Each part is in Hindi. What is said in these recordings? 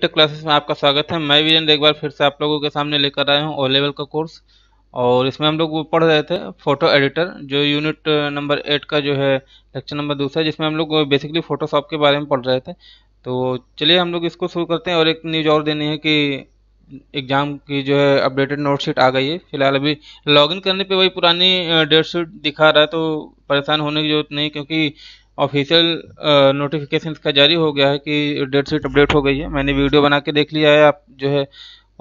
टेक क्लासेस में आपका स्वागत है मैं वीरेंद्र एक बार फिर से आप लोगों के सामने लेकर आया हूँ ओ लेवल का कोर्स और इसमें हम लोग पढ़ रहे थे फोटो एडिटर जो यूनिट नंबर एट का जो है लेक्चर नंबर दूसरा जिसमें हम लोग बेसिकली फोटोशॉप के बारे में पढ़ रहे थे तो चलिए हम लोग इसको शुरू करते हैं और एक न्यूज और देनी है कि एग्ज़ाम की जो है अपडेटेड नोटशीट आ गई है फिलहाल अभी लॉगिन करने पे वही पुरानी डेट शीट दिखा रहा है तो परेशान होने की जरूरत नहीं क्योंकि ऑफिशियल नोटिफिकेशन का जारी हो गया है कि डेट शीट अपडेट हो गई है मैंने वीडियो बना के देख लिया है आप जो है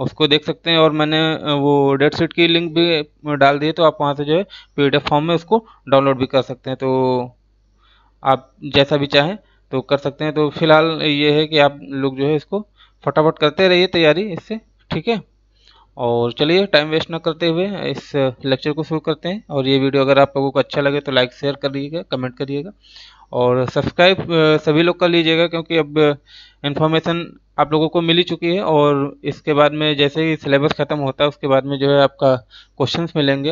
उसको देख सकते हैं और मैंने वो डेट शीट की लिंक भी डाल दी है तो आप वहाँ से जो है पी फॉर्म में उसको डाउनलोड भी कर सकते हैं तो आप जैसा भी चाहें तो कर सकते हैं तो फिलहाल ये है कि आप लोग जो है इसको फटाफट करते रहिए तैयारी इससे ठीक है और चलिए टाइम वेस्ट ना करते हुए इस लेक्चर को शुरू करते हैं और ये वीडियो अगर आप लोगों को अच्छा लगे तो लाइक शेयर करिएगा कमेंट करिएगा और सब्सक्राइब सभी लोग कर लीजिएगा क्योंकि अब इन्फॉर्मेशन आप लोगों को मिल ही चुकी है और इसके बाद में जैसे ही सिलेबस ख़त्म होता है उसके बाद में जो है आपका क्वेश्चंस मिलेंगे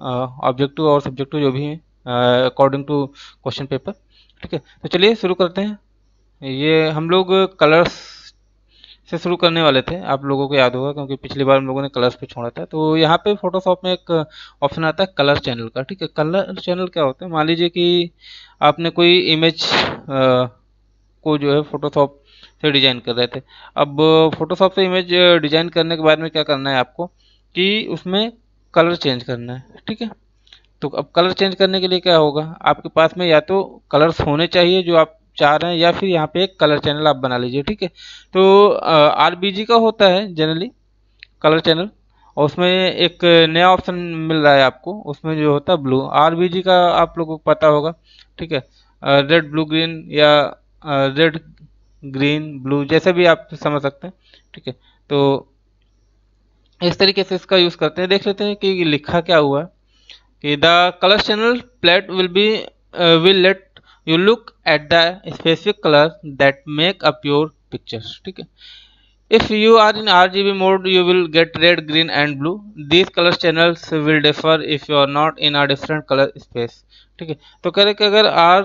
ऑब्जेक्टिव और सब्जेक्टिव जो भी हैं अकॉर्डिंग टू क्वेश्चन पेपर ठीक है तो चलिए शुरू करते हैं ये हम लोग कलर्स से शुरू करने वाले थे आप लोगों को याद होगा क्योंकि पिछली बार हम लोगों ने कलर्स पे छोड़ा था तो यहाँ पे फोटोशॉप में एक ऑप्शन आता है कलर चैनल का ठीक है कलर चैनल क्या होता है मान लीजिए कि आपने कोई इमेज को जो है फोटोशॉप से डिजाइन कर रहे थे अब फोटोशॉप से इमेज डिजाइन करने के बाद में क्या करना है आपको कि उसमें कलर चेंज करना है ठीक है तो अब कलर चेंज करने के लिए क्या होगा आपके पास में या तो कलर्स होने चाहिए जो आप चाह रहे हैं या फिर यहाँ पे एक कलर चैनल आप बना लीजिए ठीक है तो आर का होता है जनरली कलर चैनल उसमें एक नया ऑप्शन मिल रहा है आपको उसमें जो होता है ब्लू आर का आप लोगों को पता होगा ठीक है रेड ब्लू ग्रीन या रेड ग्रीन ब्लू जैसे भी आप समझ सकते हैं ठीक है तो इस तरीके से इसका यूज़ करते हैं देख लेते हैं कि लिखा क्या हुआ है कि the colour channel plate will be will let you look at the specific colour that make up your pictures ठीक है if you are in R G B mode you will get red green and blue these colour channels will differ if you are not in a different colour space ठीक है तो कह रहे कि अगर आर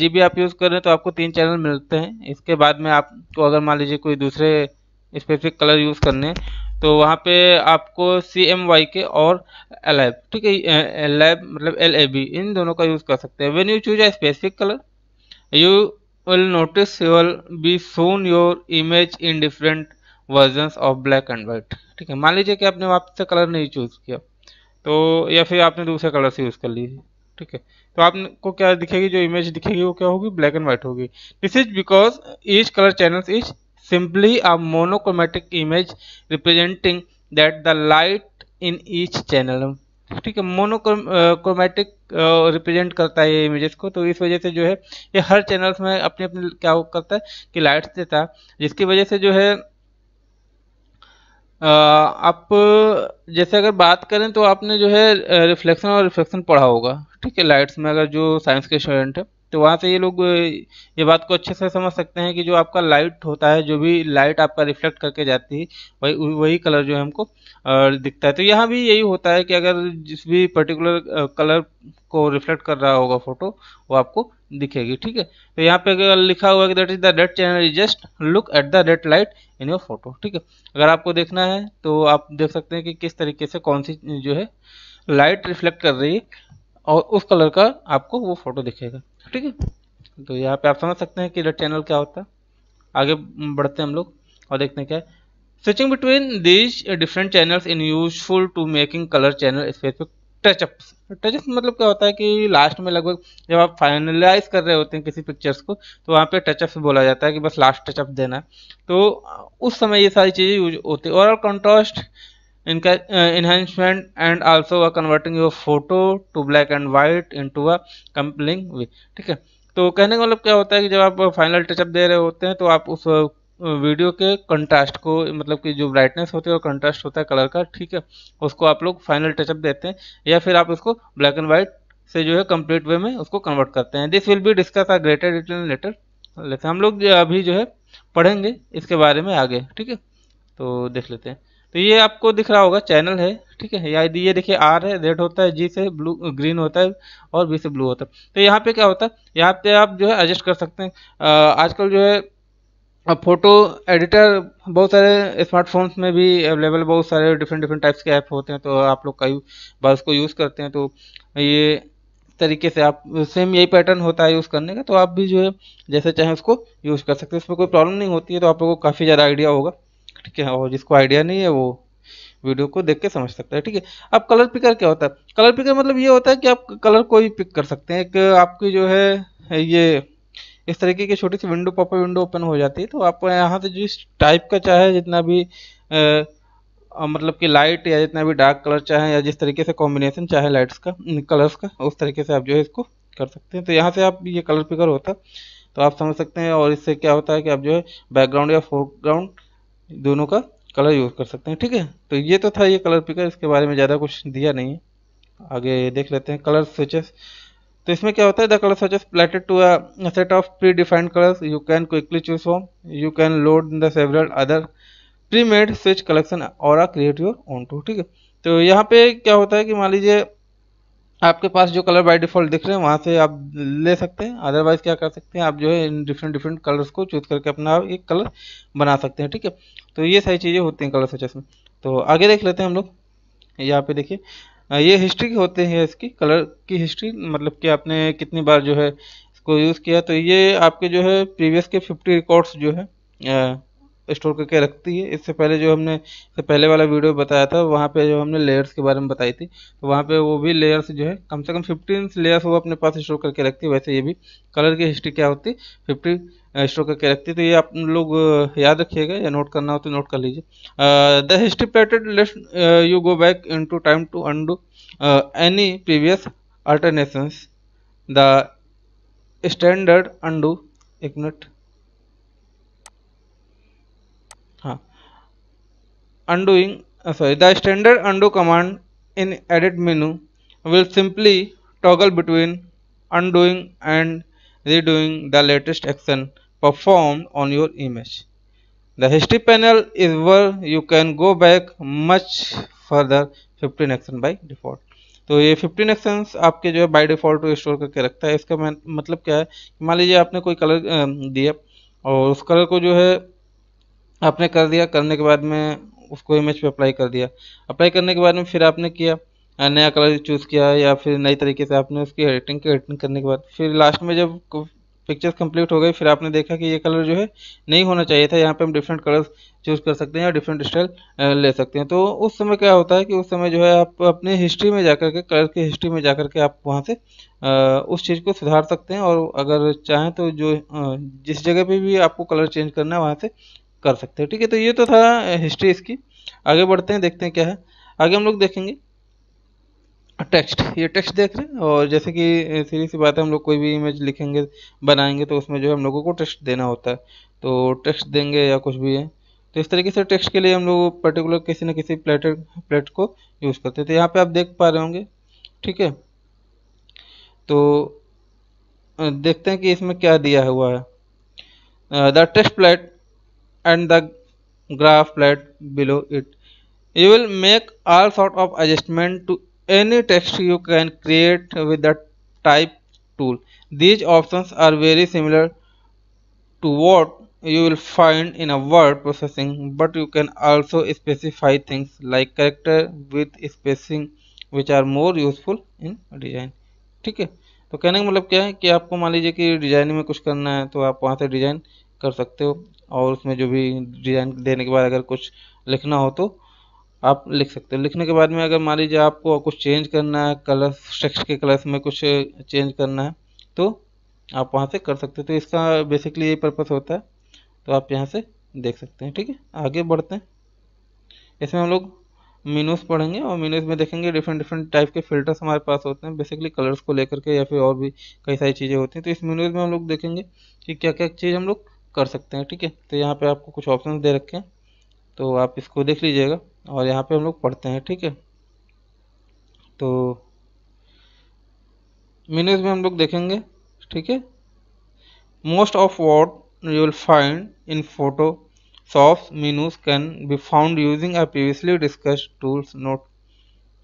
जी बी आप यूज कर रहे हैं तो आपको तीन चैनल मिलते हैं इसके बाद में आपको अगर मान लीजिए कोई दूसरे स्पेसिफिक कलर यूज करने तो वहाँ पे आपको सी एम वाई के और एल एब ठीक है एल एब मतलब एल ए बी इन दोनों का यूज़ कर सकते हैं when you choose a specific colour you will notice you will be soon your image in different version of black and white ठीक है मान लीजिए कि आपने वहाँ से कलर नहीं चूज़ किया तो या फिर आपने दूसरे कलर से यूज़ कर ली ठीक है तो आपको क्या दिखेगी जो इमेज दिखेगी वो क्या होगी ब्लैक एंड वाइट होगी this is because each colour channels is simply a monochromatic image representing that the light in each channel ठीक है मोनोक्रोमेटिक रिप्रेजेंट करता है ये इमेजेस को तो इस वजह से जो है ये हर चैनल्स में अपने अपने क्या करता है कि लाइट्स देता है जिसकी वजह से जो है आप जैसे अगर बात करें तो आपने जो है रिफ्लेक्शन और रिफ्लेक्शन पढ़ा होगा ठीक है लाइट्स में अगर जो साइंस के स्टूडेंट है तो वहाँ से ये लोग ये बात को अच्छे से समझ सकते हैं कि जो आपका लाइट होता है जो भी लाइट आपका रिफ्लेक्ट करके जाती है वही वही कलर जो है हमको दिखता है तो यहाँ भी यही होता है कि अगर जिस भी पर्टिकुलर कलर को रिफ्लेक्ट कर रहा होगा फोटो वो आपको दिखेगी ठीक है तो यहाँ पे अगर लिखा हुआ है कि that is the red channel is just look at the red light in your photo ठीक है अगर आपको देखना है तो आप देख सकते हैं कि किस तरीके से कौन सी जो है लाइट रिफ्लेक्ट कर रही है और उस कलर का आपको वो फोटो दिखेगा ठीक है तो यहाँ पे आप समझ सकते हैं कि रेड चैनल क्या होता है आगे बढ़ते हैं हम लोग और देखते हैं क्या है switching between these different channels in useful to making colour channel specific पे टचअप मतलब क्या होता है कि लास्ट में लगभग जब आप फाइनलाइज कर रहे होते हैं किसी पिक्चर्स को तो वहाँ पे टचअप बोला जाता है कि बस लास्ट टचअप देना है तो उस समय ये सारी चीज़ें यूज होती है और contrast enhancement and also a converting your photo to black and white into a compelling way ठीक है तो कहने का मतलब क्या होता है कि जब आप फाइनल टचअप दे रहे होते हैं तो आप उस वीडियो के कंट्रास्ट को मतलब कि जो ब्राइटनेस होती है और कंट्रास्ट होता है कलर का ठीक है उसको आप लोग फाइनल टचअप देते हैं या फिर आप उसको ब्लैक एंड वाइट से जो है कंप्लीट वे में उसको कन्वर्ट करते हैं this will be discuss a greater detail later लेते हम लोग अभी जो है पढ़ेंगे इसके बारे में आगे ठीक है तो देख लेते हैं तो ये आपको दिख रहा होगा चैनल है ठीक है या ये देखिए आर है रेड होता है जी से ब्लू ग्रीन होता है और बी से ब्लू होता है तो यहाँ पे क्या होता है यहाँ पे आप जो है एडजस्ट कर सकते हैं आजकल जो है फोटो एडिटर बहुत सारे स्मार्टफोन्स में भी अवेलेबल बहुत सारे डिफरेंट डिफरेंट टाइप्स के ऐप होते हैं तो आप लोग कई बार उसको यूज़ करते हैं तो ये तरीके से आप सेम यही पैटर्न होता है यूज़ करने का तो आप भी जो है जैसे चाहें उसको यूज़ कर सकते हैं उसमें कोई प्रॉब्लम नहीं होती है तो आप लोगों को काफ़ी ज़्यादा आइडिया होगा ठीक है और जिसको आइडिया नहीं है वो वीडियो को देख के समझ सकता है ठीक है अब कलर पिकर क्या होता है कलर पिकर मतलब ये होता है कि आप कलर को पिक कर सकते हैं एक आपकी जो है ये इस तरीके की छोटी सी विंडो पॉपर विंडो ओपन हो जाती है तो आप यहाँ से जिस टाइप का चाहे जितना भी आ, मतलब कि लाइट या जितना भी डार्क कलर चाहे या जिस तरीके से कॉम्बिनेशन चाहे लाइट्स का कलर्स का उस तरीके से आप जो है इसको कर सकते हैं तो यहाँ से आप ये कलर पिकर होता है तो आप समझ सकते हैं और इससे क्या होता है कि आप जो है बैकग्राउंड या फोरग्राउंड दोनों का कलर यूज़ कर सकते हैं ठीक है तो ये तो था ये कलर पिकर इसके बारे में ज़्यादा कुछ दिया नहीं है आगे देख लेते हैं कलर स्विचेस तो इसमें क्या होता है the colour switches plated to a set of predefined colours you can quickly choose from you can load the several other premade switch collection और क्रिएट योर ओन टू ठीक है तो यहाँ पे क्या होता है कि मान लीजिए आपके पास जो कलर बाय डिफॉल्ट दिख रहे हैं वहाँ से आप ले सकते हैं अदरवाइज क्या कर सकते हैं आप जो है इन डिफरेंट डिफरेंट कलर्स को चूज करके अपना एक कलर बना सकते हैं ठीक है तो ये सारी चीज़ें होती हैं कलर सर्चेस में तो आगे देख लेते हैं हम लोग यहाँ पे देखिए ये हिस्ट्री होते हैं इसकी कलर की हिस्ट्री मतलब कि आपने कितनी बार जो है इसको यूज़ किया तो ये आपके जो है प्रीवियस के फिफ्टी रिकॉर्ड्स जो है स्टोर करके रखती है इससे पहले जो हमने इससे पहले वाला वीडियो बताया था वहाँ पे जो हमने लेयर्स के बारे में बताई थी तो वहाँ पे वो भी लेयर्स जो है कम से कम फिफ्टीन लेयर्स वो अपने पास स्टोर करके रखती है वैसे ये भी कलर की हिस्ट्री क्या होती फिफ्टी स्टोर करके रखती है तो ये आप लोग याद रखिएगा या नोट करना हो तो नोट कर लीजिए the history plated let you go back into time to undo any previous alternations the standard undo एक मिनट हाँ undoing sorry the standard undo command in edit menu will simply toggle between undoing and redoing the latest action perform on your image the history panel is where you can go back much further fifteen action by default तो ये फिफ्टीन एक्शन आपके जो है बाई डिफॉल्ट स्टोर करके रखता है इसका मतलब क्या है मान लीजिए आपने कोई कलर um, दिया और उस कलर को जो है आपने कर दिया करने के बाद में उसको इमेज पे अप्लाई कर दिया अप्लाई करने के बाद में फिर आपने किया नया कलर चूज़ किया या फिर नई तरीके से आपने उसकी एडिटिंग एडिटिंग करने के बाद फिर लास्ट में जब पिक्चर्स कंप्लीट हो गई फिर आपने देखा कि ये कलर जो है नहीं होना चाहिए था यहाँ पे हम डिफरेंट कलर्स चूज़ कर सकते हैं या डिफरेंट स्टाइल ले सकते हैं तो उस समय क्या होता है कि उस समय जो है आप अपने हिस्ट्री में जाकर के कलर की हिस्ट्री में जा के आप वहाँ से उस चीज़ को सुधार सकते हैं और अगर चाहें तो जो जिस जगह पे भी आपको कलर चेंज करना है वहाँ से कर सकते हैं ठीक है तो ये तो था हिस्ट्री इसकी आगे बढ़ते हैं देखते हैं क्या है आगे हम लोग देखेंगे टेक्स्ट ये टेक्स्ट देख रहे हैं और जैसे कि सीधी सी बात है हम लोग कोई भी इमेज लिखेंगे बनाएंगे तो उसमें जो है हम लोगों को टेक्स्ट देना होता है तो टेक्स्ट देंगे या कुछ भी है तो इस तरीके से टेक्स्ट के लिए हम लोग पर्टिकुलर किसी न किसी प्लेट प्लेट को यूज़ करते हैं तो यहाँ पे आप देख पा रहे होंगे ठीक है तो देखते हैं कि इसमें क्या दिया हुआ है the text plate and the graph plot below it you will make all sort of adjustment to any text you can create with the type tool these options are very similar to what you will find in a word processing but you can also specify things like character with spacing which are more useful in design ठीक है तो कहने का मतलब क्या है कि आपको मान लीजिए कि डिजाइन में कुछ करना है तो आप वहाँ से डिजाइन कर सकते हो और उसमें जो भी डिज़ाइन देने के बाद अगर कुछ लिखना हो तो आप लिख सकते हो लिखने के बाद में अगर मान लीजिए आपको कुछ चेंज करना है कलर टेक्स्ट के कलर्स में कुछ चेंज करना है तो आप वहाँ से कर सकते हो तो इसका बेसिकली यही पर्पस होता है तो आप यहाँ से देख सकते हैं ठीक है आगे बढ़ते हैं इसमें हम लोग मीनूस पढ़ेंगे और मीनूस में देखेंगे डिफरेंट डिफरेंट टाइप के फिल्टर्स हमारे पास होते हैं बेसिकली कलर्स को लेकर के या फिर और भी कई सारी चीज़ें होती हैं तो इस मीनूस में हम लोग देखेंगे कि क्या क्या चीज़ हम लोग कर सकते हैं ठीक है तो यहाँ पे आपको कुछ ऑप्शन दे रखे हैं तो आप इसको देख लीजिएगा और यहाँ पे हम लोग पढ़ते हैं ठीक है तो मीनूज में हम लोग देखेंगे ठीक है most of word you will find in Photoshop menus can be found using a previously discuss tools note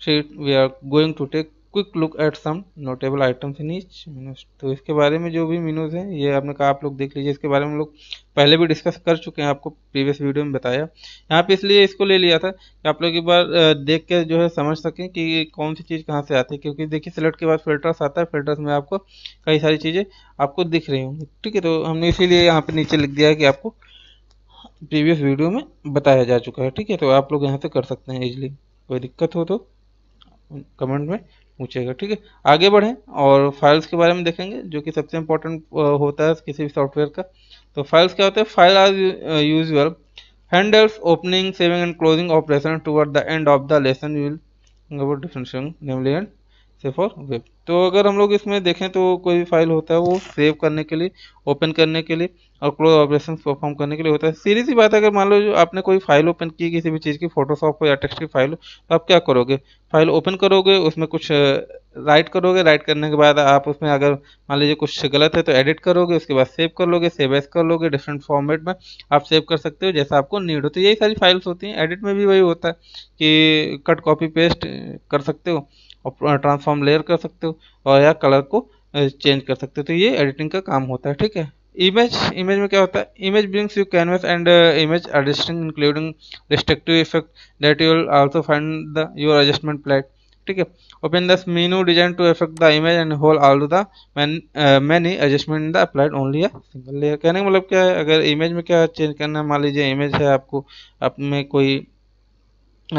we are going to take quick look at some notable items in each menus तो इसके बारे में जो भी मीनूज हैं ये आपने कहा आप लोग देख लीजिए इसके बारे में हम लोग पहले भी डिस्कस कर चुके हैं आपको प्रीवियस वीडियो में बताया यहाँ पे इसलिए इसको ले लिया था कि आप लोग एक बार देख के जो है समझ सकें कि कौन सी चीज़ कहाँ से आती है क्योंकि देखिए सिलेक्ट के बाद फिल्टर्स आता है फिल्टर्स में आपको कई सारी चीज़ें आपको दिख रही होंगी ठीक है तो हमने इसीलिए यहाँ पर नीचे लिख दिया है कि आपको प्रीवियस वीडियो में बताया जा चुका है ठीक है तो आप लोग यहाँ से कर सकते हैं ईजिली कोई दिक्कत हो तो कमेंट में पूछेगा ठीक है आगे बढ़ें और फाइल्स के बारे में देखेंगे जो कि सबसे इंपॉर्टेंट होता है किसी भी सॉफ्टवेयर का तो फाइल्स क्या होते हैं file as usual handles opening saving and closing operation toward the end of the lesson you'll will see for web तो अगर हम लोग इसमें देखें तो कोई भी फाइल होता है वो सेव करने के लिए ओपन करने के लिए और क्लोज ऑपरेशन परफॉर्म करने के लिए होता है सीधी सी बात अगर मान लो जो आपने कोई फाइल ओपन की किसी भी चीज़ की फोटोशॉप हो या टेक्स्ट की फाइल हो तो आप क्या करोगे फाइल ओपन करोगे उसमें कुछ राइट करोगे राइट करने के बाद आप उसमें अगर मान लीजिए कुछ गलत है तो एडिट करोगे उसके बाद सेव कर लोगे सेव एस कर लोगे डिफरेंट फॉर्मेट में आप सेव कर सकते हो जैसा आपको नीड हो तो यही सारी फाइल्स होती हैं एडिट में भी वही होता है कि कट कॉपी पेस्ट कर सकते हो ट्रांसफॉर्म लेयर कर सकते हो और या कलर को चेंज कर सकते हो तो ये एडिटिंग का काम होता है ठीक है इमेज इमेज में क्या होता है image brings you canvas and image adjusting including restrictive effect that you will also find the your adjustment plate ठीक है open this menu design to effect the image and whole all the many adjustment in the applied only a single layer कहने का मतलब क्या है अगर इमेज में क्या चेंज करना है मान लीजिए इमेज है आपको अपने कोई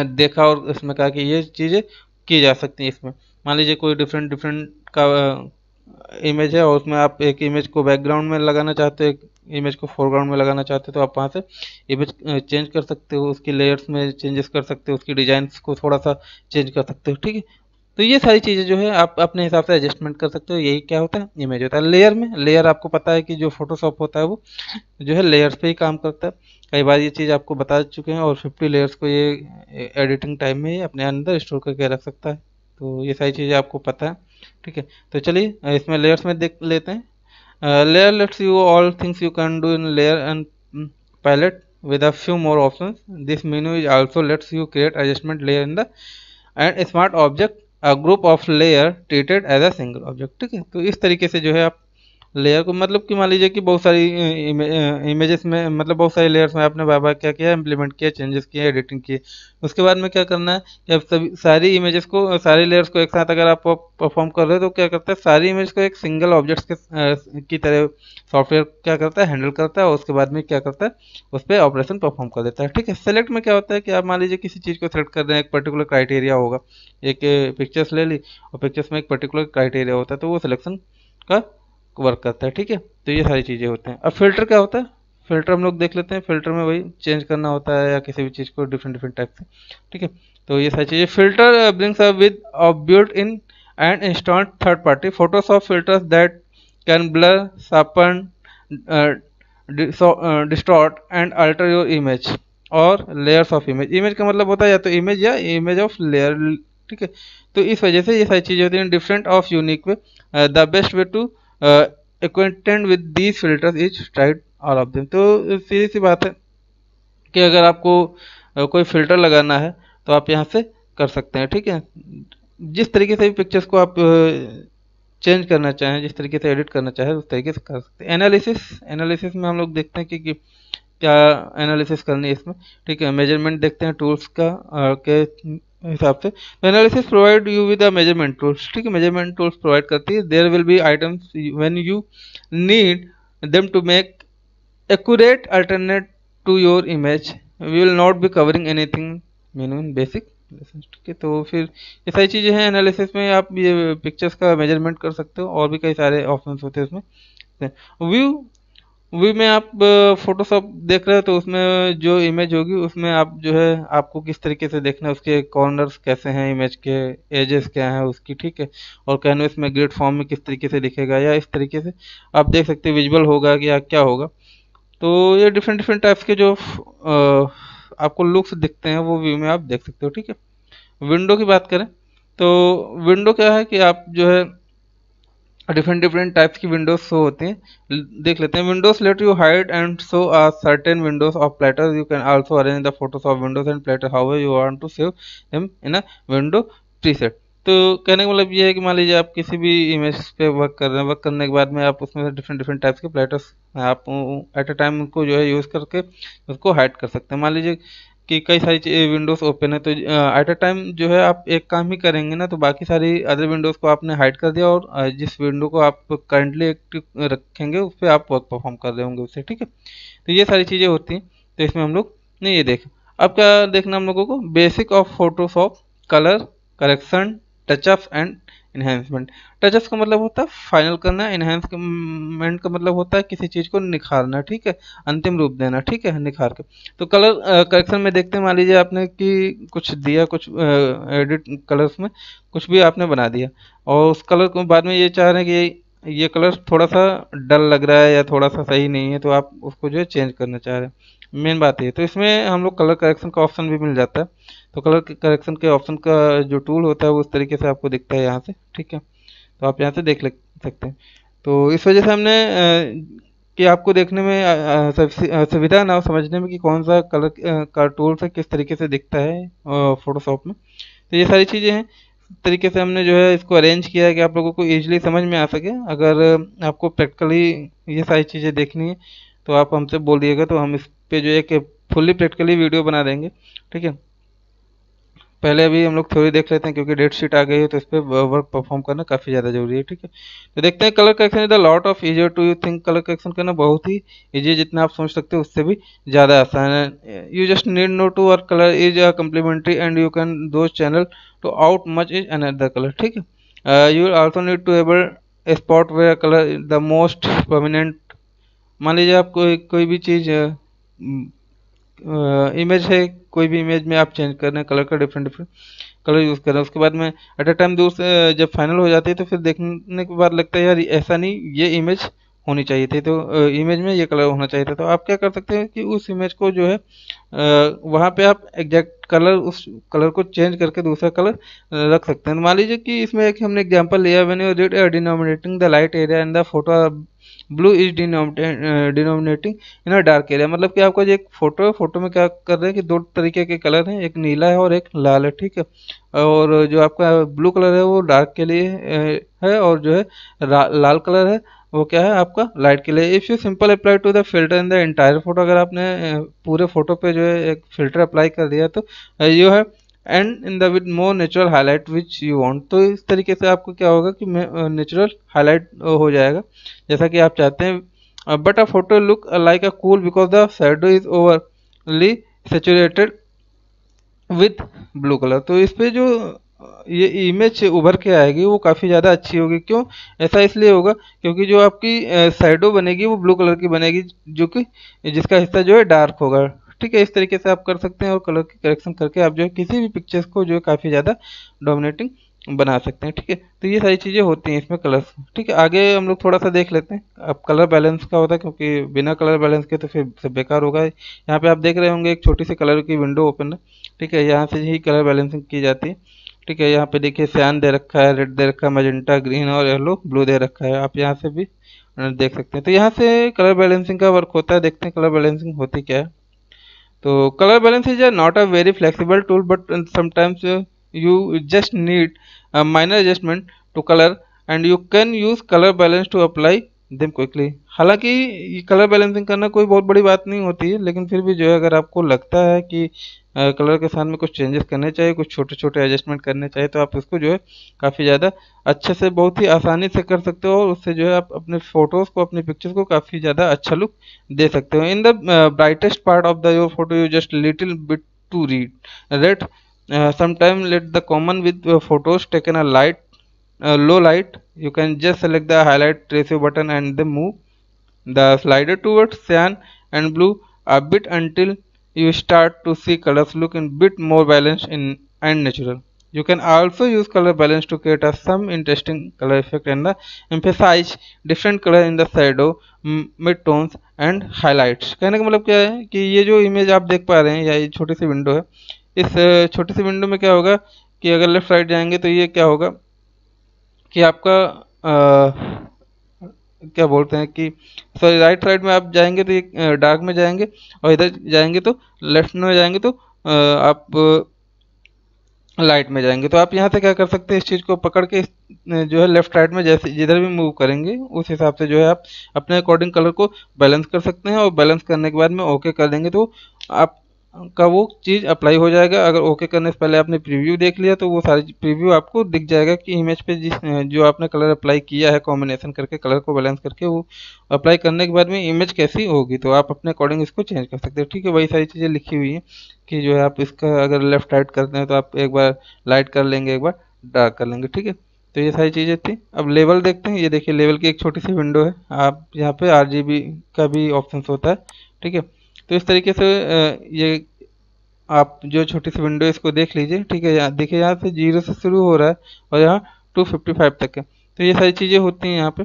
देखा और इसमें कहा कि ये चीज़ें की जा सकती है इसमें मान लीजिए कोई डिफरेंट डिफरेंट का इमेज है और उसमें आप एक इमेज को बैकग्राउंड में लगाना चाहते हो इमेज को फोरग्राउंड में लगाना चाहते हो तो आप वहाँ से इमेज चेंज कर सकते हो उसकी लेयर्स में चेंजेस कर सकते हो उसकी डिजाइन को थोड़ा सा चेंज कर सकते हो ठीक है तो ये सारी चीज़ें जो है आप अपने हिसाब से एडजस्टमेंट कर सकते हो यही क्या होता है इमेज होता है लेयर में लेयर आपको पता है कि जो फोटोशॉप होता है वो जो है लेयर्स पे ही काम करता है कई बार ये चीज़ आपको बता चुके हैं और फिफ्टी लेयर्स को ये एडिटिंग टाइम में अपने अंदर स्टोर करके रख सकता है तो ये सारी चीज़ें आपको पता है ठीक है तो चलिए इसमें लेयर्स में देख लेते हैं layer lets you all things you can do in layer and palette with a few more option this menu is also lets you create adjustment layer in the and smart object a group of layer treated as a single object ठीक है तो इस तरीके से जो है आप लेयर को मतलब कि मान लीजिए कि बहुत सारी इमेजेस में मतलब बहुत सारे लेयर्स में आपने बार बार क्या किया इम्प्लीमेंट किया चेंजेस किए एडिटिंग किए उसके बाद में क्या करना है कि आप सभी सारी इमेजेस को सारे लेयर्स को एक साथ अगर आप परफॉर्म कर रहे हो तो क्या करता है सारी इमेज को एक सिंगल ऑब्जेक्ट्स के की तरह सॉफ्टवेयर क्या करता है हैंडल करता है और उसके बाद में क्या करता है उस पर ऑपरेशन परफॉर्म कर देता है ठीक है सेलेक्ट में क्या होता है कि आप मान लीजिए किसी चीज़ को सेलेक्ट कर रहे हैं एक पर्टिकुलर क्राइटेरिया होगा एक पिक्चर्स ले ली और पिक्चर्स में एक पर्टिकुलर क्राइटेरिया होता है तो वो सिलेक्शन का वर्क करता है ठीक है तो ये सारी चीज़ें होते हैं अब फिल्टर क्या होता है फिल्टर हम लोग देख लेते हैं फिल्टर में वही चेंज करना होता है या किसी भी चीज़ को डिफरेंट डिफरेंट टाइप से ठीक है तो ये सारी चीज़ें filter brings up with about in and instant third party photos of filters that can blur sharpen distort and alter your image और लेयर्स ऑफ इमेज इमेज का मतलब होता है या तो इमेज या इमेज ऑफ लेयर ठीक है तो इस वजह से ये सारी चीज़ें होती हैं different of unique way the best way to acquainted with these filter is tried all of them तो सीधी सी बात है कि अगर आपको uh, कोई फिल्टर लगाना है तो आप यहाँ से कर सकते हैं ठीक है जिस तरीके से भी पिक्चर्स को आप चेंज uh, करना चाहें जिस तरीके से एडिट करना चाहें उस तरीके से कर सकते हैं एनालिसिस एनालिसिस में हम लोग देखते हैं कि, कि क्या एनालिसिस करनी है इसमें ठीक है मेजरमेंट देखते हैं टूल्स का uh, के हिसाब से analysis provide you with a measurement tools ठीक है मेजरमेंट टूल्स प्रोवाइड करती है there will be items when you need them to make accurate alternate to your image we will not be covering anything minimum basic ठीक है तो फिर ये सारी चीज़ें हैं एनालिसिस में आप ये पिक्चर्स का मेजरमेंट कर सकते हो और भी कई सारे ऑप्शन होते हैं उसमें व्यू वी में आप फोटोशॉप देख रहे हो तो उसमें जो इमेज होगी उसमें आप जो है आपको किस तरीके से देखना है उसके कॉर्नर्स कैसे हैं इमेज के एजेस क्या हैं उसकी ठीक है और कैनवस में ग्रिड फॉर्म में किस तरीके से दिखेगा या इस तरीके से आप देख सकते विजुअल होगा या क्या होगा तो ये डिफरेंट डिफरेंट टाइप्स के जो आपको लुक्स दिखते हैं वो व्यू में आप देख सकते हो ठीक है विंडो की बात करें तो विंडो क्या है कि आप जो है डिफरेंट डिफरेंट टाइप्स की विंडोज शो होती हैं देख लेते हैं windows let you hide and show or certain windows of platter you can also arrange the photos of windows and platter how you want to save him in a window preset तो कहने का मतलब ये है कि मान लीजिए आप किसी भी इमेज पे वर्क कर रहे हैं वर्क करने के बाद में आप उसमें डिफरेंट डिफरेंट टाइप्स के प्लेटर्स आप एट अ टाइम उनको जो है यूज़ करके उसको हाइड कर सकते हैं मान लीजिए कि कई सारी विंडोज़ ओपन है तो एट अ टाइम जो है आप एक काम ही करेंगे ना तो बाकी सारी अदर विंडोज़ को आपने हाइड कर दिया और जिस विंडो को आप करंटली एक्टिव रखेंगे उस पर आप वर्क परफॉर्म कर रहे होंगे उससे ठीक है तो ये सारी चीज़ें होती हैं तो इसमें हम लोग ने ये देखा अब क्या देखना हम लोगों को basic of Photoshop colour correction touch up and enhancement touch up का मतलब होता है फाइनल करना इन्हेंसमेंट का मतलब होता है किसी चीज़ को निखारना ठीक है अंतिम रूप देना ठीक है निखार के तो कलर करेक्शन में देखते हैं मान लीजिए आपने कि कुछ दिया कुछ एडिट कलर्स में कुछ भी आपने बना दिया और उस कलर को बाद में ये चाह रहे हैं कि ये कलर थोड़ा सा डल लग रहा है या थोड़ा सा सही नहीं है तो आप उसको जो है चेंज करना चाह रहे हैं मेन बात ये तो इसमें हम लोग कलर करेक्शन का ऑप्शन भी मिल जाता है तो कलर करेक्शन के ऑप्शन का जो टूल होता है वो उस तरीके से आपको दिखता है यहाँ से ठीक है तो आप यहाँ से देख ले सकते हैं तो इस वजह से हमने कि आपको देखने में सुविधा ना समझने में कि कौन सा कलर का टूल है किस तरीके से दिखता है फोटोशॉप में तो ये सारी चीज़ें हैं तरीके से हमने जो है इसको अरेंज किया है कि आप लोगों को ईजिली समझ में आ सके अगर आपको प्रैक्टिकली ये सारी चीज़ें देखनी है तो आप हमसे बोल दिएगा तो हम इस पर जो है कि फुल्ली प्रैक्टिकली वीडियो बना देंगे ठीक है पहले अभी हम लोग थ्योरी देख लेते हैं क्योंकि डेट शीट आ गई है तो इस पर वर्क परफॉर्म करना काफ़ी ज़्यादा जरूरी है ठीक है तो देखते हैं colour correction is the lot of easier to you think colour correction करना बहुत ही ईजी जितना आप सोच सकते हो उससे भी ज़्यादा आसान है you just need no to work colour is a complementary and you can do channel to out much is an colour ठीक है you also need to able spot where colour the most permanent मान लीजिए आप कोई कोई भी चीज़ uh, इमेज है कोई भी इमेज में आप चेंज कर रहे हैं कलर का डिफरेंट डिफरेंट कलर यूज़ कर रहे हैं उसके बाद में एट अ टाइम दूर जब फाइनल हो जाती है तो फिर देखने के बाद लगता है यार ऐसा नहीं ये इमेज होनी चाहिए थी तो इमेज में ये कलर होना चाहिए था तो आप क्या कर सकते हैं कि उस इमेज को जो है वहाँ पे आप एग्जैक्ट कलर उस कलर को चेंज करके दूसरा कलर रख सकते हैं मान लीजिए कि इसमें एक हमने एग्जांपल लिया मैंने red denominating the light area and the photo blue is denominating in a dark area मतलब कि आपका जो एक फोटो है फोटो में क्या कर रहे हैं कि दो तरीके के कलर हैं एक नीला है और एक लाल है ठीक है और जो आपका ब्लू कलर है वो डार्क के लिए uh, है और जो है लाल कलर है वो क्या है आपका लाइट के लिए if you simple apply to the filter in the entire photo अगर आपने uh, पूरे फोटो पे जो है एक फिल्टर अप्लाई कर दिया तो uh, you have and in the with more natural highlight which you want तो इस तरीके से आपको क्या होगा कि नेचुरल हाईलाइट हो जाएगा जैसा कि आप चाहते हैं but a photo look like a cool because the shadow is overly saturated with blue colour तो इस पर जो ये इमेज उभर के आएगी वो काफ़ी ज़्यादा अच्छी होगी क्यों ऐसा इसलिए होगा क्योंकि जो आपकी साइडो बनेगी वो ब्लू कलर की बनेगी जो कि जिसका हिस्सा जो है डार्क होगा ठीक है इस तरीके से आप कर सकते हैं और कलर की करेक्शन करके आप जो है किसी भी पिक्चर्स को जो है काफ़ी ज़्यादा डोमिनेटिंग बना सकते हैं ठीक है तो ये सारी चीज़ें होती हैं इसमें कलर्स ठीक है आगे हम लोग थोड़ा सा देख लेते हैं अब कलर बैलेंस का होता है क्योंकि बिना कलर बैलेंस के तो फिर सब बेकार होगा यहाँ पे आप देख रहे होंगे एक छोटी सी कलर की विंडो ओपन है ठीक है यहाँ से ही कलर बैलेंसिंग की जाती है ठीक है यहाँ पे देखिए सैन दे रखा है रेड दे रखा है मजेंटा ग्रीन और येलो ब्लू दे रखा है आप यहाँ से भी देख सकते हैं तो यहाँ से कलर बैलेंसिंग का वर्क होता है देखते हैं कलर बैलेंसिंग होती क्या है तो colour balance is not a very flexible tool but sometimes you just need minor adjustment to colour and you can use colour balance to apply them quickly हालांकि कलर बैलेंसिंग करना कोई बहुत बड़ी बात नहीं होती है लेकिन फिर भी जो है अगर आपको लगता है कि कलर के साथ में कुछ चेंजेस करने चाहिए कुछ छोटे छोटे एडजस्टमेंट करने चाहिए तो आप इसको जो है काफ़ी ज़्यादा अच्छे से बहुत ही आसानी से कर सकते हो और उससे जो है आप अपने फोटोज़ को अपने पिक्चर्स को काफ़ी ज़्यादा अच्छा लुक दे सकते हो in the brightest part of the your photo you just little bit to read red sometime let the common with photos taken a light low light you can just select the highlight trace highlight ratio button the then move the cyan and blue and blue you start to see colors look in bit more balanced in, and natural. You can also use color balance to create a some interesting color effect and emphasize different color in the shadow, mid tones and highlights. कहने का मतलब क्या है कि ये जो इमेज आप देख पा रहे हैं या ये छोटी सी विंडो है इस छोटी सी विंडो में क्या होगा कि अगर लेफ्ट राइट जाएंगे तो ये क्या होगा कि आपका क्या बोलते हैं कि सॉरी राइट साइड में आप जाएंगे तो ये डार्क में जाएंगे और इधर जाएंगे तो लेफ्ट में जाएंगे तो आप लाइट में जाएंगे तो आप यहाँ से क्या कर सकते हैं इस चीज़ को पकड़ के जो है लेफ्ट राइट में जैसे जिधर भी मूव करेंगे उस हिसाब से जो है आप अपने अकॉर्डिंग कलर को बैलेंस कर सकते हैं और बैलेंस करने के बाद में ओके कर देंगे तो आप का वो चीज़ अप्लाई हो जाएगा अगर ओके करने से पहले आपने प्रीव्यू देख लिया तो वो सारी प्रीव्यू आपको दिख जाएगा कि इमेज पे जिस जो आपने कलर अप्लाई किया है कॉम्बिनेशन करके कलर को बैलेंस करके वो अप्लाई करने के बाद में इमेज कैसी होगी तो आप अपने अकॉर्डिंग इसको चेंज कर सकते हैं ठीक है वही सारी चीज़ें लिखी हुई हैं कि जो है आप इसका अगर लेफ्ट राइट करते हैं तो आप एक बार लाइट कर लेंगे एक बार डार्क कर लेंगे ठीक है तो ये सारी चीज़ें थी अब लेवल देखते हैं ये देखिए लेवल की एक छोटी सी विंडो है आप यहाँ पर आर का भी ऑप्शन होता है ठीक है तो इस तरीके से ये आप जो छोटी सी विंडो इसको देख लीजिए ठीक है यहाँ देखिए यहाँ से जीरो से शुरू हो रहा है और यहाँ टू फिफ्टी फाइव तक है तो ये सारी चीज़ें होती हैं यहाँ पे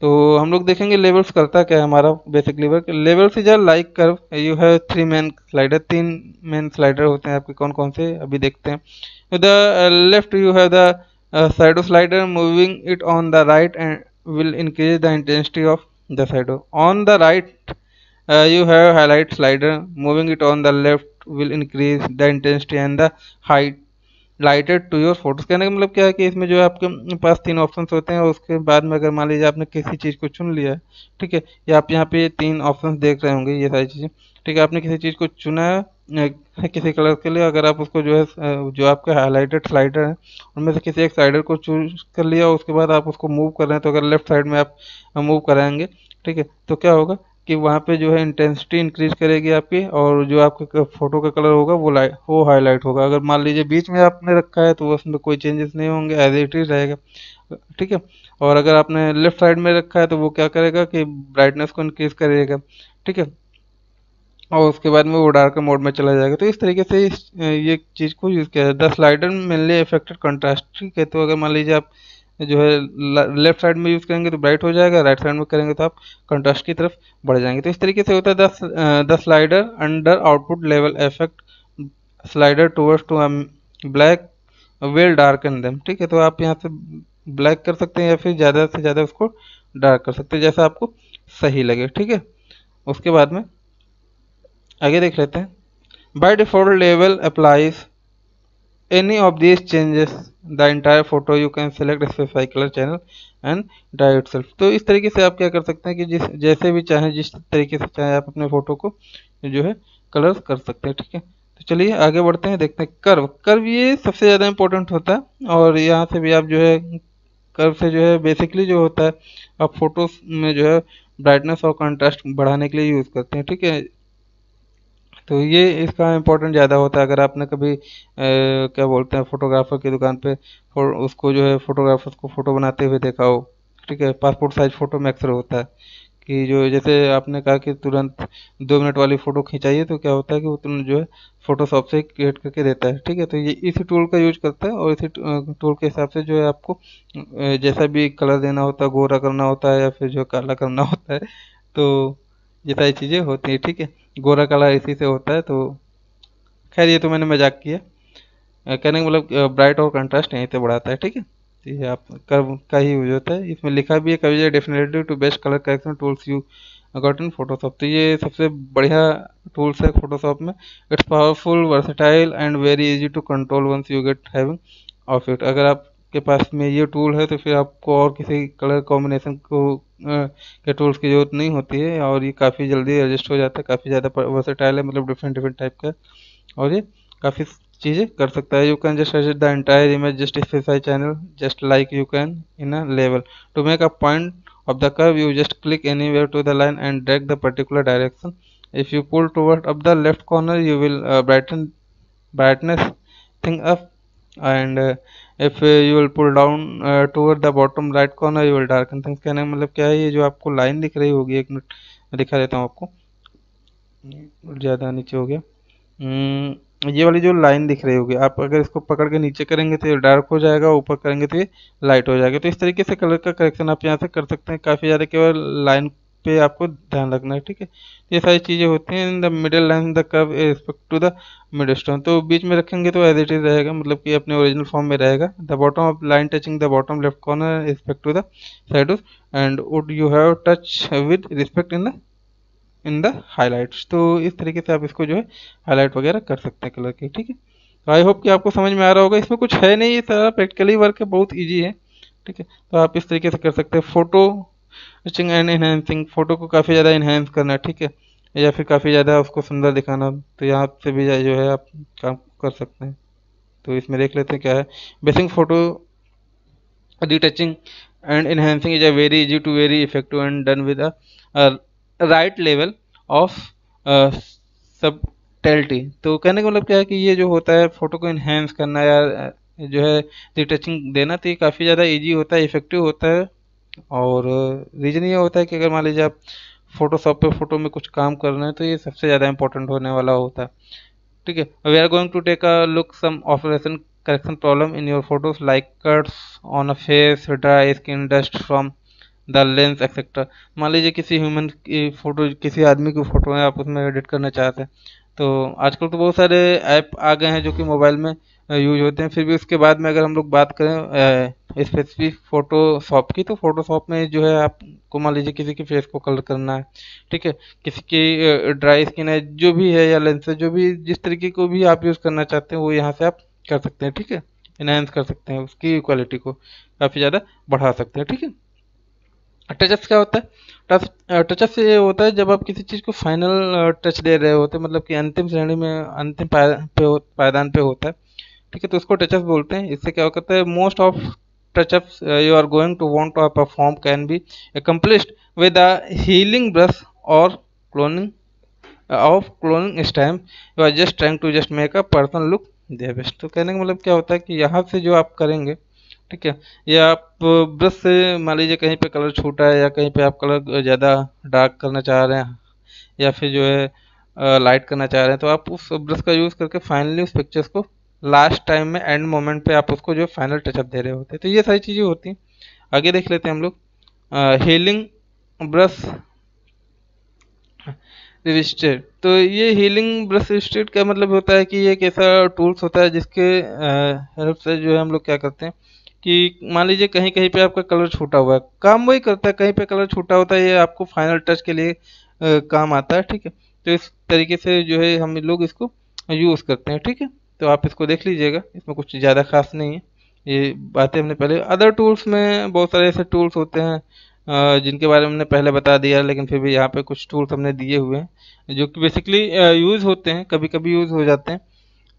तो हम लोग देखेंगे लेवल्स करता क्या है हमारा बेसिकली वर्क लेवल से जहाँ like curve you have three main slider तीन मैन स्लाइडर होते हैं आपके कौन कौन से अभी देखते हैं the left you have the shadow slider moving it on the right and will increase the intensity of the shadow on the right uh, you have highlight slider moving it on the left will increase the intensity and the height lighted to your photos कहने का मतलब क्या है कि इसमें जो है आपके पास तीन ऑप्शन होते हैं और उसके बाद में अगर मान लीजिए आपने किसी चीज़ को चुन लिया है ठीक है या आप यहाँ पे तीन ऑप्शन देख रहे होंगे ये सारी चीज़ें ठीक है आपने किसी चीज़ को चुना है किसी कलर के लिए अगर आप उसको जो है जो आपके हाईलाइटेड स्लाइडर हैं उनमें से किसी एक स्लाइडर को चूज कर लिया उसके बाद आप उसको मूव कर रहे हैं तो अगर लेफ्ट साइड में आप मूव कराएंगे ठीक है तो क्या होगा कि वहाँ पे जो है इंटेंसिटी इंक्रीज करेगी आपकी और जो आपका फ़ोटो का कलर होगा वो लाइट वो हाईलाइट होगा अगर मान लीजिए बीच में आपने रखा है तो उसमें कोई चेंजेस नहीं होंगे एज इट इज़ रहेगा ठीक है और अगर आपने लेफ़्ट साइड में रखा है तो वो क्या करेगा कि ब्राइटनेस को इंक्रीज करेगा ठीक है और उसके बाद में वो डार्क मोड में चला जाएगा तो इस तरीके से इस ये चीज़ को यूज़ किया जाए the slider mainly affected contrast ठीक है तो अगर मान लीजिए आप जो है लेफ्ट साइड में यूज़ करेंगे तो ब्राइट हो जाएगा राइट साइड में करेंगे तो आप कंट्रास्ट की तरफ बढ़ जाएंगे तो इस तरीके से होता है this this slider under output level effect slider towards to black well dark and them ठीक है तो आप यहाँ से ब्लैक कर सकते हैं या फिर ज़्यादा से ज़्यादा उसको डार्क कर सकते हैं जैसा आपको सही लगे ठीक है उसके बाद में आगे देख लेते हैं by default level applies any of these changes the entire photo you can select specify color channel and dry itself तो इस तरीके से आप क्या कर सकते हैं कि जिस जैसे भी चाहें जिस तरीके से चाहें आप अपने फोटो को जो है कलर कर सकते हैं ठीक है तो चलिए आगे बढ़ते हैं देखते हैं कर्व कर्व ये सबसे ज़्यादा इम्पोर्टेंट होता है और यहाँ से भी आप जो है कर्व से जो है बेसिकली जो होता है आप फोटोज में जो है ब्राइटनेस और कंट्रास्ट बढ़ाने के लिए यूज़ करते हैं ठीक है तो ये इसका इम्पोर्टेंट ज़्यादा होता है अगर आपने कभी ए, क्या बोलते हैं फोटोग्राफर की दुकान पे उसको जो है फोटोग्राफर को फ़ोटो बनाते हुए देखा हो ठीक है पासपोर्ट साइज फ़ोटो में अक्सर होता है कि जो जैसे आपने कहा कि तुरंत दो मिनट वाली फ़ोटो खिंचाइए तो क्या होता है कि वो तुरंत जो है फ़ोटोशॉप से क्रिएट करके देता है ठीक है तो ये इसी टूल का यूज करता है और इसी टूल के हिसाब से जो है आपको जैसा भी कलर देना होता है गोरा करना होता है या फिर जो काला करना होता है तो ये सारी चीज़ें होती हैं ठीक है गोरा कलर इसी से होता है तो खैर ये तो मैंने मजाक किया कहने का मतलब ब्राइट और कंट्रास्ट यहीं से बढ़ाता है ठीक है तो ये आप कर्व का ही यूज होता है इसमें लिखा भी है कभी definitely to best colour correction tools you got in Photoshop तो ये सबसे बढ़िया टूल्स है फोटोशॉप में it's powerful versatile and very easy to control once you get having of it अगर आप के पास में ये टूल है तो फिर आपको और किसी कलर कॉम्बिनेशन को के टूल्स की ज़रूरत नहीं होती है और ये काफ़ी जल्दी एडजस्ट हो जाता है काफ़ी ज़्यादा वर्सेटाइल है मतलब डिफरेंट डिफरेंट टाइप का और ये काफ़ी चीज़ें कर सकता है you can just adjust the entire image just specify channel just like you can in a level to make a point of the curve you just click any way to the line and the the particular direction if you pull toward up the left corner you will brighten brightness thing up and uh, if you will pull down toward the bottom right corner you will darken things कहने का मतलब क्या है ये जो आपको लाइन दिख रही होगी एक मिनट मैं दिखा देता हूँ आपको ज़्यादा नीचे हो गया हम्म, ये वाली जो लाइन दिख रही होगी आप अगर इसको पकड़ के नीचे करेंगे तो ये डार्क हो जाएगा ऊपर करेंगे तो ये लाइट हो जाएगा तो इस तरीके से कलर का करेक्शन आप यहाँ से कर सकते हैं काफ़ी ज़्यादा केवल लाइन पे आपको ध्यान रखना है ठीक है ये सारी चीज़ें होती हैं in the middle line the curve respect to the mid stone तो बीच में रखेंगे तो एज इट इज रहेगा मतलब कि अपने ओरिजिनल फॉर्म में रहेगा the bottom of line touching the bottom left corner respect to the sides and would you have touch with respect in the in the highlights तो इस तरीके से आप इसको जो है हाईलाइट वगैरह कर सकते हैं कलर के ठीक है तो आई होप कि आपको समझ में आ रहा होगा इसमें कुछ है नहीं ये सारा प्रैक्टिकली वर्क है बहुत ईजी है ठीक है तो आप इस तरीके से कर सकते हैं photo sting and enhancing photo को काफ़ी ज़्यादा इन्हेंस करना ठीक है या फिर काफ़ी ज़्यादा उसको सुंदर दिखाना तो यहाँ से भी जो है आप काम कर सकते हैं तो इसमें देख लेते हैं क्या है basic photo retouching and enhancing is a very easy to very effective and done with right level of subtlety तो कहने का मतलब क्या है कि ये जो होता है फ़ोटो को इन्हेंस करना या जो है रिटचिंग देना तो ये काफ़ी ज़्यादा इजी होता है इफेक्टिव होता है और रीज़न ये होता है कि अगर मान लीजिए आप फोटोशॉप पे फोटो में कुछ काम कर रहे हैं तो ये सबसे ज़्यादा इंपॉर्टेंट होने वाला होता है ठीक है we are going to take a look some operation correction problem in your photos like cuts on a face dry skin dust from the lens etcetera मान लीजिए किसी ह्यूमन की फ़ोटो किसी आदमी की फ़ोटो है आप उसमें एडिट करना चाहते हैं तो आजकल तो बहुत सारे ऐप आ गए हैं जो कि मोबाइल में यूज होते हैं फिर भी उसके बाद में अगर हम लोग बात करें स्पेसिफिक फोटोशॉप की तो फोटोशॉप में जो है आपको मान लीजिए किसी के फेस को कलर करना है ठीक है किसी की ड्राई स्किन है जो भी है या लेंस है जो भी जिस तरीके को भी आप यूज़ करना चाहते हैं वो यहाँ से आप कर सकते हैं ठीक है इनहेंस कर सकते हैं उसकी क्वालिटी को काफ़ी ज़्यादा बढ़ा सकते हैं ठीक है टचस क्या होता है टच टचस ये होता है जब आप किसी चीज़ को फाइनल टच दे रहे होते हैं मतलब कि अंतिम श्रेणी में अंतिम पायदान पे पायदान पे होता है ठीक है तो इसको टचअप बोलते हैं इससे क्या होता है most of touch up you are going to want to perform can be can with accomplished brush और क्लोनिंग ऑफ क्लोनिंग इस time you are just trying to just make a just look the best तो कहने का मतलब क्या होता है कि यहाँ से जो आप करेंगे ठीक है या आप ब्रश से मान लीजिए कहीं पे कलर छूटा है या कहीं पे आप कलर ज़्यादा डार्क करना चाह रहे हैं या फिर जो है लाइट uh, करना चाह रहे हैं तो आप उस ब्रश का यूज़ करके फाइनली उस पिक्चर्स को लास्ट टाइम में एंड मोमेंट पे आप उसको जो फाइनल टचअप दे रहे होते तो ये सारी चीज़ें होती हैं आगे देख लेते हैं हम लोग हीलिंग ब्रश रजिस्टर्ड तो ये हीलिंग ब्रश रजिस्टर्ड का मतलब होता है कि ये एक ऐसा टूल्स होता है जिसके हेल्प से जो है हम लोग क्या करते हैं कि मान लीजिए कहीं कहीं पे आपका कलर छूटा हुआ है काम वही करता है कहीं पे कलर छूटा होता है ये आपको फाइनल टच के लिए आ, काम आता है ठीक है तो इस तरीके से जो है हम लोग इसको यूज़ करते हैं ठीक है तो आप इसको देख लीजिएगा इसमें कुछ ज़्यादा खास नहीं है ये बातें हमने पहले अदर टूल्स में बहुत सारे ऐसे टूल्स होते हैं जिनके बारे में हमने पहले बता दिया लेकिन फिर भी यहाँ पे कुछ टूल्स हमने दिए हुए हैं जो कि बेसिकली यूज़ होते हैं कभी कभी यूज़ हो जाते हैं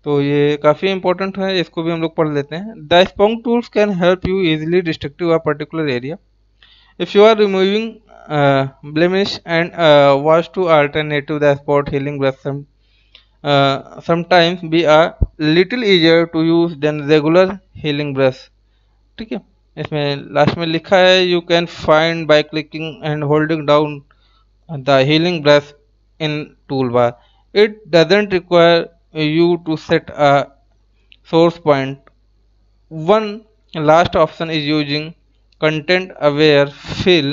तो ये काफ़ी इंपॉर्टेंट है इसको भी हम लोग पढ़ लेते हैं the sponge tools can help you easily destructive a particular area if you are removing blemish and wash to alternative the spot healing brush uh, sometimes be a little easier to use than regular healing brush ठीक है इसमें लास्ट में लिखा है you can find by clicking and holding down the healing brush in It doesn't require you to set a source point one last option is using content aware fill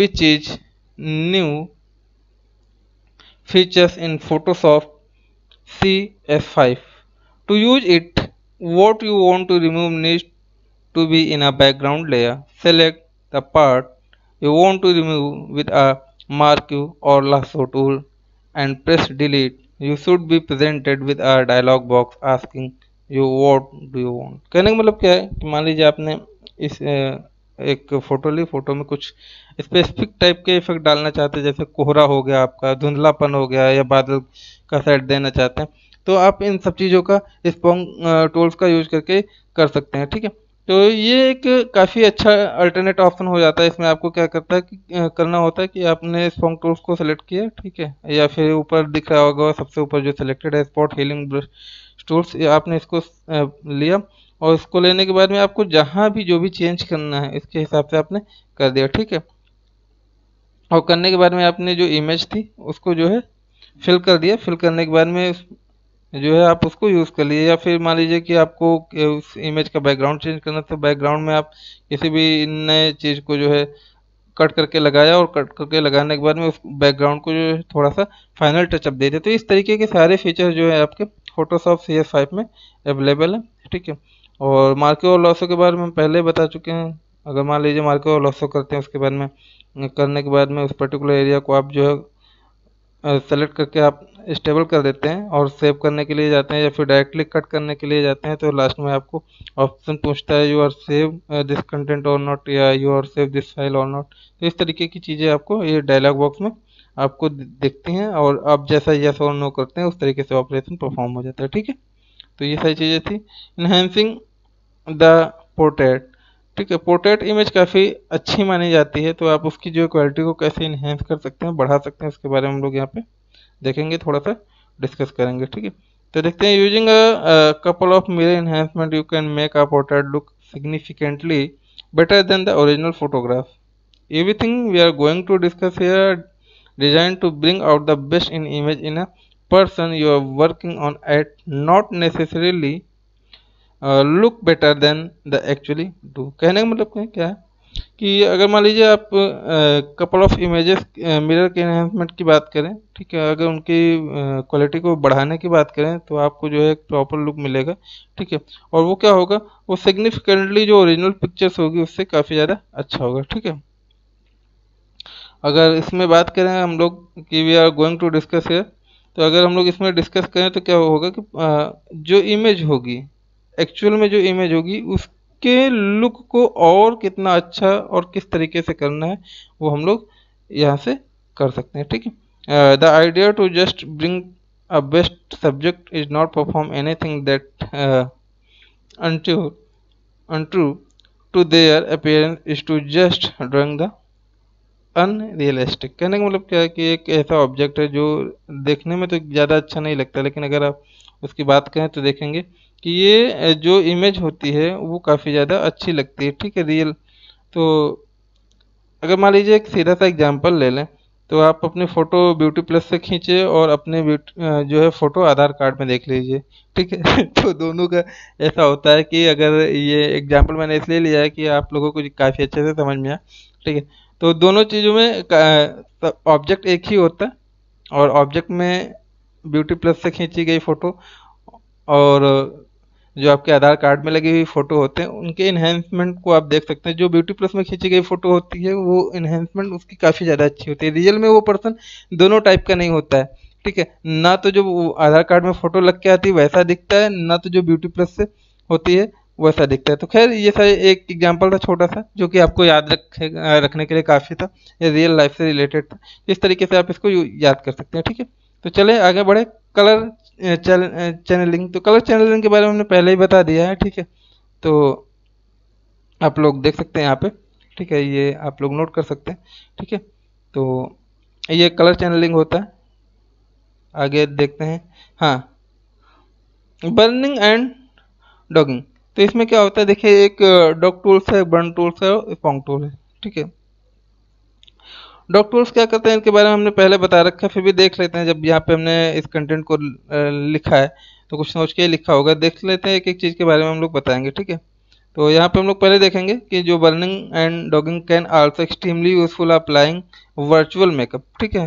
which is new features in photoshop C F5 to use it what you want to remove needs to be in a background layer select the part you want to remove with a marquee or lasso tool and press delete you should be presented with a dialog box asking you what do you want कहने का मतलब क्या है कि एक फ़ोटो ली फ़ोटो में कुछ स्पेसिफिक टाइप के इफेक्ट डालना चाहते हैं जैसे कोहरा हो गया आपका धुंधलापन हो गया या बादल का सेट देना चाहते हैं तो आप इन सब चीज़ों का स्पॉन्ग टूल्स का यूज करके कर सकते हैं ठीक है तो ये एक काफ़ी अच्छा अल्टरनेट ऑप्शन हो जाता है इसमें आपको क्या करता है कि करना होता है कि आपने स्पॉन्ग टूल्स को सेलेक्ट किया ठीक है या फिर ऊपर दिख रहा होगा सबसे ऊपर जो सिलेक्टेड है स्पॉट हीलिंग ब्रश टूल्स आपने इसको लिया और उसको लेने के बाद में आपको जहाँ भी जो भी चेंज करना है इसके हिसाब से आपने कर दिया ठीक है और करने के बाद में आपने जो इमेज थी उसको जो है फिल कर दिया फिल करने के बाद में जो है आप उसको यूज़ कर लिए या फिर मान लीजिए कि आपको उस इमेज का बैकग्राउंड चेंज करना था तो बैकग्राउंड में आप किसी भी नए चीज़ को जो है कट करके लगाया और कट करके लगाने के बाद में उस बैकग्राउंड को जो है थोड़ा सा फाइनल टचअप दे दिया तो इस तरीके के सारे फीचर जो है आपके फोटोशॉप सी एस फाइव में अवेलेबल है ठीक है और मार्केट और लॉसों के बारे में पहले बता चुके हैं अगर मान लीजिए मार्केट और लॉसों करते हैं उसके बाद में करने के बाद में उस पर्टिकुलर एरिया को आप जो है सेलेक्ट करके आप स्टेबल कर देते हैं और सेव करने के लिए जाते हैं या फिर डायरेक्टली कट करने के लिए जाते हैं तो लास्ट में आपको ऑप्शन पूछता है you are save this content और नॉट या you are save this file और नॉट तो इस तरीके की चीज़ें आपको ये डायलॉग बॉक्स में आपको दिखती हैं और आप जैसा यस और नो करते हैं उस तरीके से ऑपरेशन परफॉर्म हो जाता है ठीक है तो ये सारी चीज़ें थी इन्हेंसिंग द पोर्ट्रेट ठीक है पोर्ट्रेट इमेज काफ़ी अच्छी मानी जाती है तो आप उसकी जो क्वालिटी को कैसे इन्हेंस कर सकते हैं बढ़ा सकते हैं उसके बारे में हम लोग यहाँ पे देखेंगे थोड़ा सा डिस्कस करेंगे ठीक है तो देखते हैं using a couple of mirror enhancement you can make a portrait look significantly better than the original photograph everything we are going to discuss here design to bring out the best in image in a person you are working on at not necessarily look better than the actually do कहने का मतलब क्या है कि अगर मान लीजिए आप कपल ऑफ इमेजेस मिरर के इन्हेंसमेंट की बात करें ठीक है अगर उनकी क्वालिटी को बढ़ाने की बात करें तो आपको जो है प्रॉपर लुक मिलेगा ठीक है और वो क्या होगा वो सिग्निफिकेंटली जो ओरिजिनल पिक्चर्स होगी उससे काफ़ी ज़्यादा अच्छा होगा ठीक है अगर इसमें बात करें हम लोग कि we are going to discuss है तो अगर हम लोग इसमें डिस्कस करें तो क्या होगा कि जो इमेज होगी एक्चुअल में जो इमेज होगी उसके लुक को और कितना अच्छा और किस तरीके से करना है वो हम लोग यहाँ से कर सकते हैं ठीक है the idea to just bring a best subject is not perform anything that untrue untrue to their appearance is to just drawing the unrealistic कहने का मतलब क्या है कि एक ऐसा ऑब्जेक्ट है जो देखने में तो ज़्यादा अच्छा नहीं लगता लेकिन अगर आप उसकी बात करें तो देखेंगे कि ये जो इमेज होती है वो काफ़ी ज़्यादा अच्छी लगती है ठीक है रियल तो अगर मान लीजिए एक सीधा सा एग्जांपल ले लें तो आप अपने फ़ोटो ब्यूटी प्लस से खींचे और अपने जो है फ़ोटो आधार कार्ड में देख लीजिए ठीक है तो दोनों का ऐसा होता है कि अगर ये एग्जाम्पल मैंने इसलिए लिया है कि आप लोगों को काफ़ी अच्छे से समझ में आए ठीक है तो दोनों चीज़ों में ऑब्जेक्ट एक ही होता है और ऑब्जेक्ट में ब्यूटी प्लस से खींची गई फ़ोटो और जो आपके आधार कार्ड में लगी हुई फ़ोटो होते हैं उनके इन्हेंसमेंट को आप देख सकते हैं जो ब्यूटी प्लस में खींची गई फ़ोटो होती है वो इन्हेंसमेंट उसकी काफ़ी ज़्यादा अच्छी होती है रियल में वो पर्सन दोनों टाइप का नहीं होता है ठीक है ना तो जो आधार कार्ड में फ़ोटो लग के आती है वैसा दिखता है ना तो जो ब्यूटी प्लस से होती है वैसा दिखता है तो खैर ये सारे एक एग्जाम्पल था छोटा सा जो कि आपको याद रखे रखने के लिए काफ़ी था ये रियल लाइफ से रिलेटेड था इस तरीके से आप इसको याद कर सकते हैं ठीक है तो चले आगे बढ़े कलर चैनलिंग तो कलर चैनलिंग के बारे में हमने पहले ही बता दिया है ठीक है तो आप लोग देख सकते हैं यहाँ पे ठीक है ये आप लोग नोट कर सकते हैं ठीक है तो ये कलर चैनलिंग होता है आगे देखते हैं हाँ बर्निंग एंड डॉगिंग तो इसमें क्या होता है देखिए एक डॉग टूल्स है बर्न टूल्स है फॉन्ग टूल है ठीक है डॉक्टर्स क्या करते हैं इनके बारे में हमने पहले बता रखा है फिर भी देख लेते हैं जब यहाँ पे हमने इस कंटेंट को लिखा है तो कुछ सोच के लिखा होगा देख लेते हैं एक एक चीज़ के बारे में हम लोग बताएंगे ठीक है तो यहाँ पे हम लोग पहले देखेंगे कि जो burning and dodging can also extremely useful applying virtual makeup ठीक है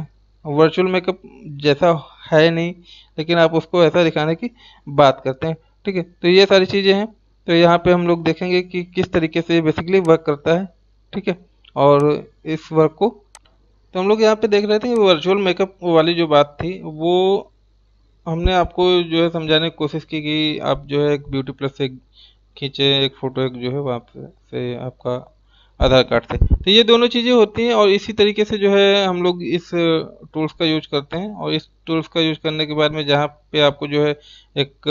वर्चुअल मेकअप जैसा है नहीं लेकिन आप उसको ऐसा दिखाने की बात करते हैं ठीक है तो ये सारी चीज़ें हैं तो यहाँ पे हम लोग देखेंगे कि किस तरीके से ये बेसिकली वर्क करता है ठीक है और इस वर्क को तो हम लोग यहाँ पे देख रहे थे वर्चुअल मेकअप वाली जो बात थी वो हमने आपको जो है समझाने की कोशिश की कि आप जो है एक ब्यूटी प्लस से खींचे एक फ़ोटो एक जो है वहाँ से आपका आधार कार्ड से तो ये दोनों चीज़ें होती हैं और इसी तरीके से जो है हम लोग इस टूल्स का यूज करते हैं और इस टूल्स का यूज करने के बाद में जहाँ पे आपको जो है एक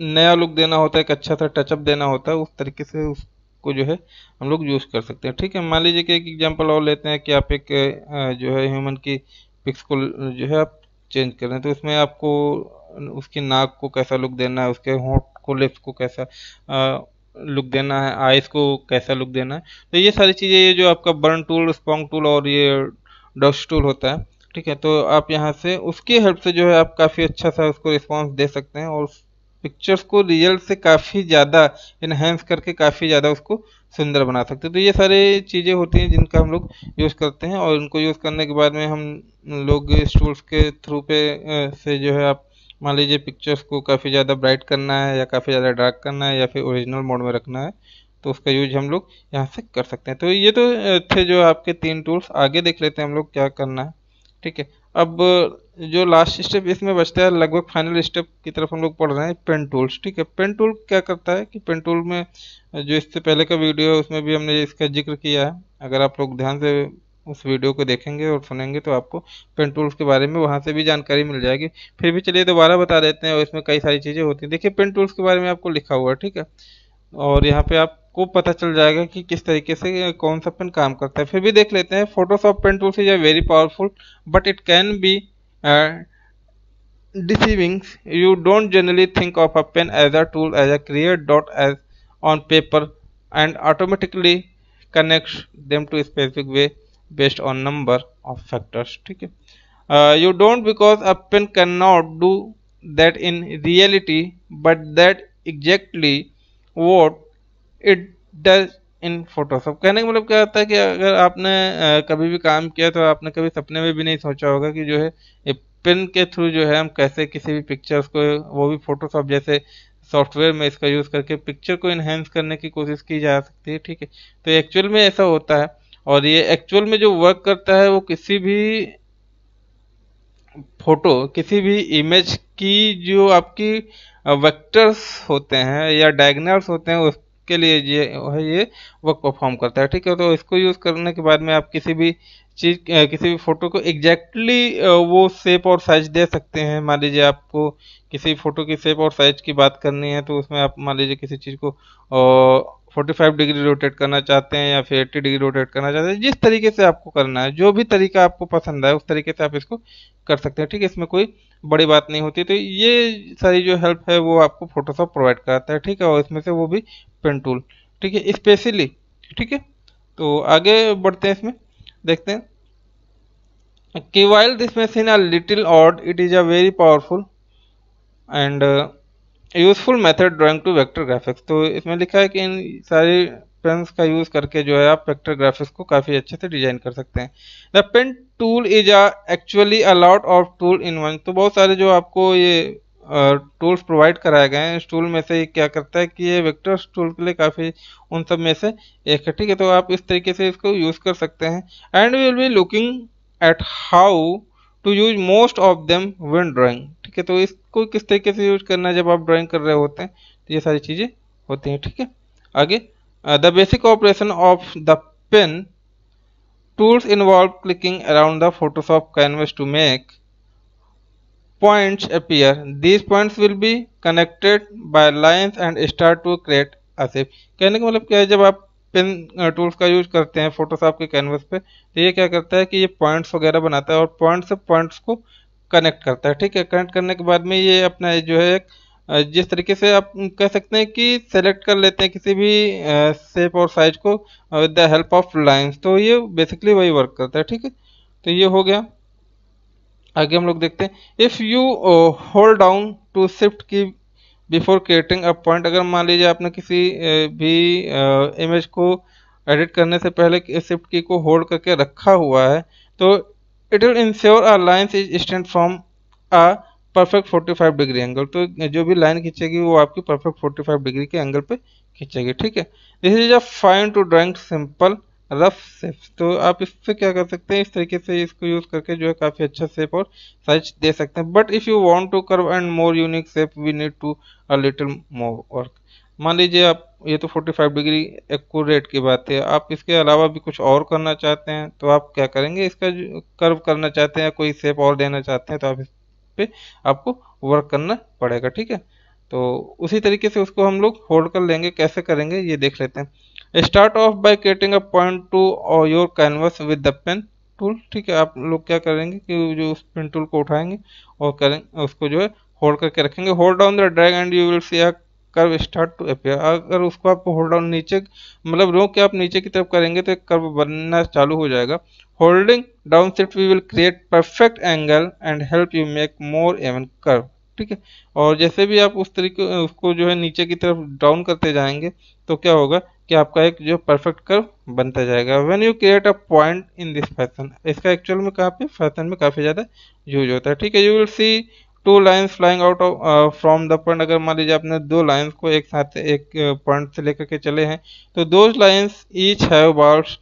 नया लुक देना होता है एक अच्छा सा टचअप देना होता है उस तरीके से उस को जो है हम लोग यूज़ कर सकते हैं ठीक है मान लीजिए कि एक एग्जाम्पल और लेते हैं कि आप एक जो है ह्यूमन की पिक्स को जो है आप चेंज कर रहे हैं तो उसमें आपको उसकी नाक को कैसा लुक देना है उसके होंठ को लिप्स को कैसा लुक देना है आइज़ को कैसा लुक देना है तो ये सारी चीज़ें ये जो आपका बर्न टूल स्पॉन्ग टूल और ये डस्ट टूल होता है ठीक है तो आप यहाँ से उसके हेल्प से जो है आप काफ़ी अच्छा सा उसको रिस्पॉन्स दे सकते हैं और पिक्चर्स को रिजल्ट से काफ़ी ज़्यादा इन्हेंस करके काफ़ी ज़्यादा उसको सुंदर बना सकते हैं तो ये सारे चीज़ें होती हैं जिनका हम लोग यूज़ करते हैं और इनको यूज़ करने के बाद में हम लोग इस टूल्स के थ्रू पे से जो है आप मान लीजिए पिक्चर्स को काफ़ी ज़्यादा ब्राइट करना है या काफ़ी ज़्यादा डार्क करना है या फिर ओरिजिनल मोड में रखना है तो उसका यूज हम लोग यहाँ से कर सकते हैं तो ये तो थे जो आपके तीन टूल्स आगे देख लेते हैं हम लोग क्या करना है ठीक है अब जो लास्ट स्टेप इसमें बचता है लगभग फाइनल स्टेप की तरफ हम लोग पढ़ रहे हैं पेन टूल्स ठीक है पेन टूल क्या करता है कि पेन टूल में जो इससे पहले का वीडियो है उसमें भी हमने इसका जिक्र किया है अगर आप लोग ध्यान से उस वीडियो को देखेंगे और सुनेंगे तो आपको पेन टूल्स के बारे में वहाँ से भी जानकारी मिल जाएगी फिर भी चलिए दोबारा बता देते हैं और इसमें कई सारी चीज़ें होती हैं देखिए पेन टूल्स के बारे में आपको लिखा हुआ है ठीक है और यहाँ पे आप को पता चल जाएगा कि किस तरीके से कौन सा पेन काम करता है फिर भी देख लेते हैं Photoshop pen tools is a very powerful but it can be deceiving you don't generally think of a pen as a tool as a create dot as on paper and automatically connect them to specific way based on number of factors ठीक है you don't because a pen can not do that in reality but that exactly what it does in Photoshop कहने का मतलब क्या होता है कि अगर आपने कभी भी काम किया तो आपने कभी सपने में भी नहीं सोचा होगा कि जो है पिन के थ्रू जो है हम कैसे किसी भी पिक्चर्स को वो भी फोटोशॉप जैसे सॉफ्टवेयर में इसका यूज़ करके पिक्चर को इन्हेंस करने की कोशिश की जा सकती है ठीक है तो एक्चुअल में ऐसा होता है और ये एक्चुअल में जो वर्क करता है वो किसी भी फोटो किसी भी इमेज की जो आपकी वेक्टर्स होते हैं या डायग्नल्स होते हैं उस के लिए ये है ये वर्क परफॉर्म करता है ठीक है तो इसको यूज़ करने के बाद में आप किसी भी चीज किसी भी फोटो को एग्जैक्टली वो सेप और साइज दे सकते हैं मान लीजिए आपको किसी फोटो की सेप और साइज की बात करनी है तो उसमें आप मान लीजिए किसी चीज़ को 45 डिग्री रोटेट करना चाहते हैं या फिर 80 डिग्री रोटेट करना चाहते हैं जिस तरीके से आपको करना है जो भी तरीका आपको पसंद है उस तरीके से आप इसको कर सकते हैं ठीक है इसमें कोई बड़ी बात नहीं होती तो ये सारी जो हेल्प है वो आपको फोटोशॉप प्रोवाइड कराता है ठीक है और इसमें से वो भी पेन टूल ठीक है स्पेशली ठीक है तो आगे बढ़ते हैं इसमें देखते हैं कि while this machine are little odd it is a very powerful and useful method drawing to vector graphics तो इसमें लिखा है कि इन सारी पेंस का यूज़ करके जो है आप वेक्टर ग्राफिक्स को काफ़ी अच्छे से डिजाइन कर सकते हैं the paint tool is a actually a lot of tool in one तो बहुत सारे जो आपको ये टूल्स प्रोवाइड कराए गए हैं इस टूल में से क्या करता है कि ये वेक्टर टूल के लिए काफ़ी उन सब में से एक है ठीक है तो आप इस तरीके से इसको यूज़ कर सकते हैं and we will be looking at how to use most of them when drawing ठीक है तो इसको किस तरीके से यूज करना है जब आप ड्राइंग कर रहे होते हैं तो ये सारी चीज़ें होती हैं ठीक है ठीके? आगे the basic operation of the pen tools involve clicking around the Photoshop canvas to make points appear these points will be connected by lines and start to create a shape कहने का मतलब क्या है जब आप इन टूल्स का यूज करते हैं फोटोशॉप के कैनवस पे तो ये क्या करता है कि ये पॉइंट्स वगैरह बनाता है और पॉइंट्स से पॉइंट्स को कनेक्ट करता है ठीक है कनेक्ट करने के बाद में ये अपना जो है एक जिस तरीके से आप कह सकते हैं कि सेलेक्ट कर लेते हैं किसी भी शेप और साइज को with the help of lines तो ये बेसिकली वही वर्क करता है ठीक है तो ये हो गया आगे हम लोग देखते हैं if you hold down to shift key before creating a point अगर मान लीजिए आपने किसी भी इमेज को एडिट करने से पहले शिफ्ट की को होल्ड करके रखा हुआ है तो it will ensure a lines is stand from a perfect 45 degree angle तो जो भी लाइन खींचेगी वो आपकी परफेक्ट 45 डिग्री के एंगल पे खींचेगी ठीक है this is a fine to drawing simple rough shapes तो आप इससे क्या कर सकते हैं इस तरीके से इसको यूज़ करके जो है काफ़ी अच्छा शेप और साइज दे सकते हैं but if you want to curve and more unique shape we need to a little more work मान लीजिए आप ये तो 45 डिग्री एक्यूरेट की बात है आप इसके अलावा भी कुछ और करना चाहते हैं तो आप क्या करेंगे इसका कर्व करना चाहते हैं कोई शेप और देना चाहते हैं तो आप इस पर आपको वर्क करना पड़ेगा ठीक है तो उसी तरीके से उसको हम लोग होल्ड कर लेंगे कैसे करेंगे ये देख लेते हैं start off by creating a point to और your canvas with the pen tool ठीक है आप लोग क्या करेंगे कि जो उस पेन टूल को उठाएंगे और करेंगे उसको जो है होल्ड करके रखेंगे hold down the drag and you will see a curve start to appear अगर उसको आप होल्ड डाउन नीचे मतलब रोक के आप नीचे की तरफ करेंगे तो कर्व बनना चालू हो जाएगा holding down shift we will create perfect angle and help you make more even curve ठीक है और जैसे भी आप उस तरीके उसको जो है नीचे की तरफ डाउन करते जाएंगे तो क्या होगा कि आपका एक जो परफेक्ट कर्व बनता जाएगा when you create a point in this fashion इसका एक्चुअल में काफ़ी फैशन में काफ़ी ज़्यादा यूज होता है ठीक है you will see two lines flying out of from the point अगर मान लीजिए आपने दो लाइन्स को एक साथ एक पॉइंट uh, से लेकर के चले हैं तो दो lines each have balls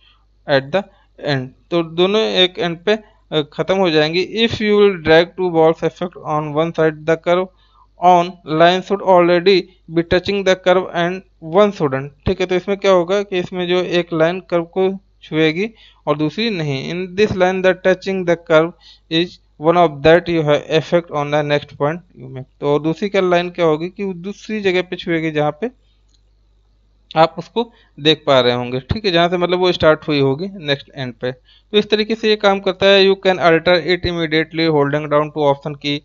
at the end तो दोनों एक एंड पे ख़त्म हो जाएंगी if you will drag two balls effect on one side the curve on line should already be touching the curve and one student ठीक है तो इसमें क्या होगा कि इसमें जो एक लाइन कर्व को छुएगी और दूसरी नहीं in this line the touching the curve is one of that you have effect on the next point you make तो दूसरी क्या लाइन क्या होगी कि दूसरी जगह पे छुएगी जहाँ पे आप उसको देख पा रहे होंगे ठीक है जहाँ से मतलब वो स्टार्ट हुई होगी नेक्स्ट एंड पे तो इस तरीके से ये काम करता है you can alter it immediately holding down to option key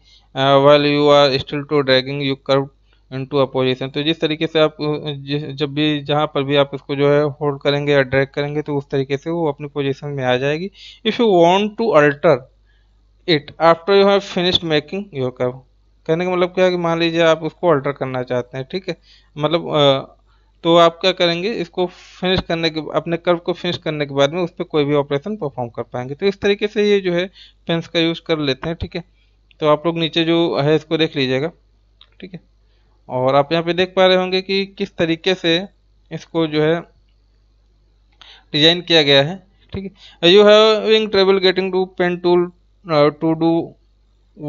well you are still to dragging you curve into a position तो जिस तरीके से आप uh, जब भी जहाँ पर भी आप इसको जो है होल्ड करेंगे या ड्रैग करेंगे तो उस तरीके से वो अपनी पोजिशन में आ जाएगी if you want to alter it after you have finished making your curve कहने का मतलब क्या है कि मान लीजिए आप उसको अल्टर करना चाहते हैं ठीक है मतलब uh, तो आप क्या करेंगे इसको फिनिश करने के अपने कर्व को फिनिश करने के बाद में उस पर कोई भी ऑपरेशन परफॉर्म कर पाएंगे तो इस तरीके से ये जो है पेंस का यूज़ कर लेते हैं ठीक है तो आप लोग नीचे जो है इसको देख लीजिएगा ठीक है और आप यहाँ पे देख पा रहे होंगे कि किस तरीके से इसको जो है डिजाइन किया गया है ठीक है you having travel getting to pen tool to do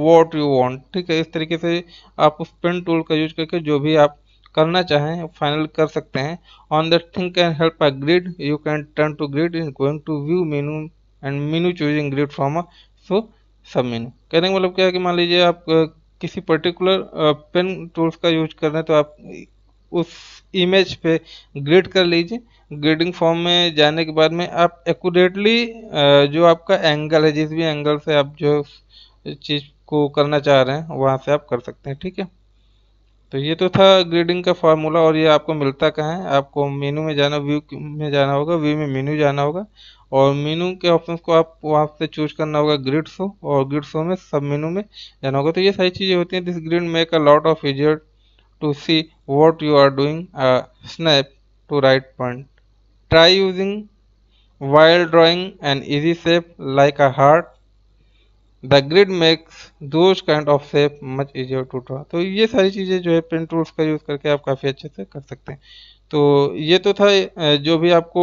what you want ठीक है इस तरीके से आप उस पेन टूल का यूज करके जो भी आप करना चाहें फाइनल कर सकते हैं on the thing can help a grid you can turn to grid in going to view menu and menu choosing grid from a so sub menu कहने का मतलब क्या है कि मान लीजिए आप किसी पर्टिकुलर पेन टूल्स का यूज कर रहे हैं तो आप उस इमेज पे ग्रेड कर लीजिए ग्रेडिंग फॉर्म में जाने के बाद में आप एक्यूरेटली जो आपका एंगल है जिस भी एंगल से आप जो चीज़ को करना चाह रहे हैं वहाँ से आप कर सकते हैं ठीक है तो ये तो था ग्रेडिंग का फार्मूला और ये आपको मिलता कहाँ है आपको मेनू में जाना व्यू में जाना होगा व्यू में मेनू जाना होगा और मेनू के ऑप्शन को आप वहाँ से चूज करना होगा ग्रिड शो और ग्रिड शो में सब मेनू में जाना होगा तो ये सारी चीज़ें होती हैं this grid make a lot of easier to see what you are doing snap to right point try using wild drawing and easy shape like a heart the grid makes those kind of shape much easier to draw तो ये सारी चीज़ें जो है पेन टूल्स का यूज़ करके आप काफ़ी अच्छे से कर सकते हैं तो ये तो था जो भी आपको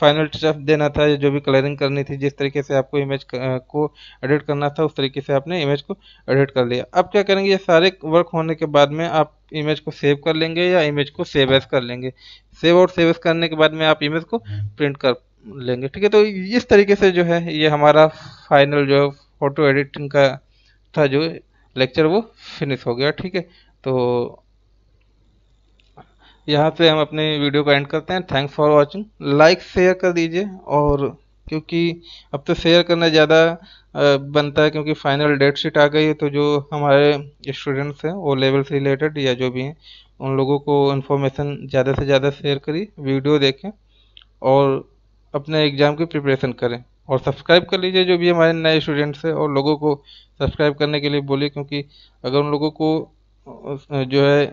फाइनल टचअप देना था जो भी कलरिंग करनी थी जिस तरीके से आपको इमेज को एडिट करना था उस तरीके से आपने इमेज को एडिट कर लिया अब क्या करेंगे ये सारे वर्क होने के बाद में आप इमेज को सेव कर लेंगे या इमेज को सेव एस कर लेंगे सेव और सेव एस करने के बाद में आप इमेज को प्रिंट हम्म। कर लेंगे ठीक है तो इस तरीके से जो है ये हमारा फाइनल जो है ऑटो एडिटिंग का था जो लेक्चर वो फिनिश हो गया ठीक है तो यहाँ पे हम अपने वीडियो को एंड करते हैं thanks for watching like share कर दीजिए और क्योंकि अब तो शेयर करना ज़्यादा बनता है क्योंकि फाइनल डेट शीट आ गई है तो जो हमारे स्टूडेंट्स हैं वो लेवल से रिलेटेड या जो भी हैं उन लोगों को इन्फॉर्मेशन ज़्यादा से ज़्यादा शेयर करिए वीडियो देखें और अपने एग्ज़ाम की प्रिपरेशन करें और सब्सक्राइब कर लीजिए जो भी हमारे नए स्टूडेंट्स हैं और लोगों को सब्सक्राइब करने के लिए बोलिए क्योंकि अगर उन लोगों को जो है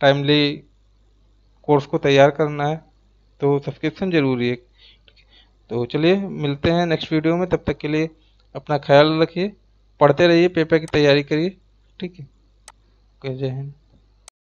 टाइमली कोर्स को तैयार करना है तो सब्सक्रिप्शन ज़रूरी है तो चलिए मिलते हैं नेक्स्ट वीडियो में तब तक के लिए अपना ख्याल रखिए पढ़ते रहिए पेपर की तैयारी करिए ठीक है ओके जय हिंद